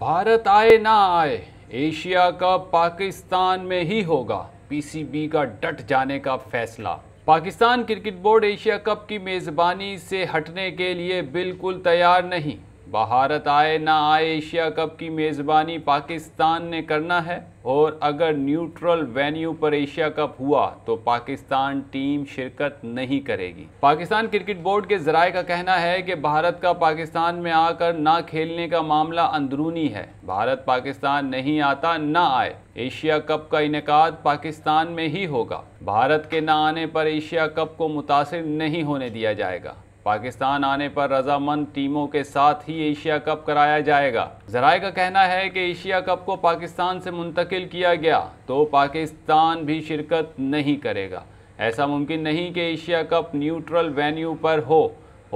भारत आए ना आए एशिया कप पाकिस्तान में ही होगा पीसीबी का डट जाने का फैसला Pakistan cricket board Asia cup की मेज़बानी से हटने के लिए बिल्कुल तैयार नहीं भारत आए ना आए एशिया कप की मेज़बानी पाकिस्तान ने करना है और अगर न्यूट्रल वेन्यू पर एशिया कप हुआ तो पाकिस्तान टीम शिरकत नहीं करेगी पाकिस्तान क्रिकेट बोर्ड के जराये का कहना है कि भारत का पाकिस्तान में आकर ना खेलने का मामला अंदरूनी है भारत पाकिस्तान नहीं आता ना आए एशिया कप का इनका पाकिस्तान में ही होगा भारत के ना आने पर एशिया कप को मुतासर नहीं होने दिया जाएगा पाकिस्तान आने पर रजामंद टीमों के साथ ही एशिया कप कराया जाएगा जराए का कहना है कि एशिया कप को पाकिस्तान से मुंतकिल किया गया तो पाकिस्तान भी शिरकत नहीं करेगा ऐसा मुमकिन नहीं कि एशिया कप न्यूट्रल वेन्यू पर हो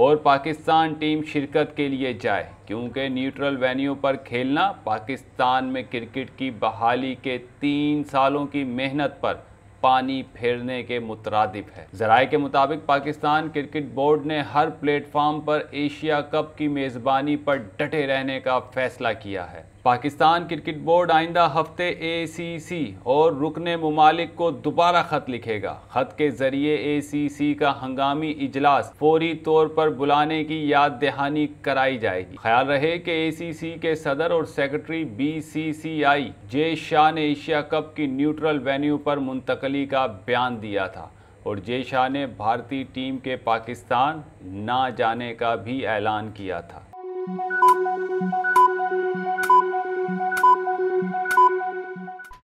और पाकिस्तान टीम शिरकत के लिए जाए क्योंकि न्यूट्रल वेन्यू पर खेलना पाकिस्तान में क्रिकेट की बहाली के तीन सालों की मेहनत पर पानी फेरने के मुतरदफ है जराये के मुताबिक पाकिस्तान क्रिकेट बोर्ड ने हर प्लेटफॉर्म पर एशिया कप की मेज़बानी पर डटे रहने का फैसला किया है पाकिस्तान क्रिकेट बोर्ड आइंदा हफ्ते एसीसी और रुकने ममालिक को दोबारा ख़त लिखेगा ख़त के ज़रिए एसीसी का हंगामी इजलास फौरी तौर पर बुलाने की याद दहानी कराई जाएगी ख्याल रहे कि एसीसी के सदर और सेक्रेटरी बीसीसीआई जे शाह ने एशिया कप की न्यूट्रल वेन्यू पर मुंतकली का बयान दिया था और जे शाह ने भारतीय टीम के पाकिस्तान ना जाने का भी ऐलान किया था